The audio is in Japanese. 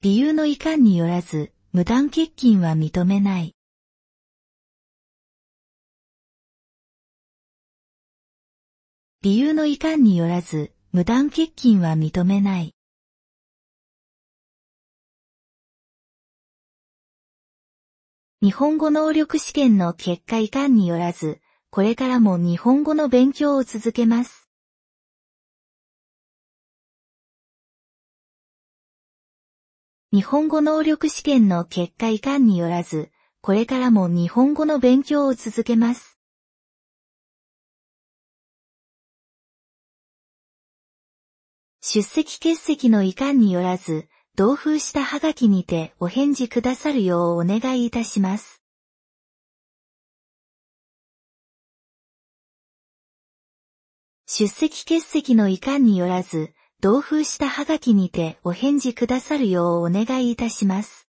理由の遺憾によらず、無断欠勤は認めない。理由の遺憾によらず、無断欠勤は認めない。日本語能力試験の結果遺憾によらず、これからも日本語の勉強を続けます。日本語能力試験の結果いかんによらず、これからも日本語の勉強を続けます。出席欠席のいかんによらず、同封したはがきにてお返事くださるようお願いいたします。出席欠席のいかんによらず、同封したハガキにてお返事くださるようお願いいたします。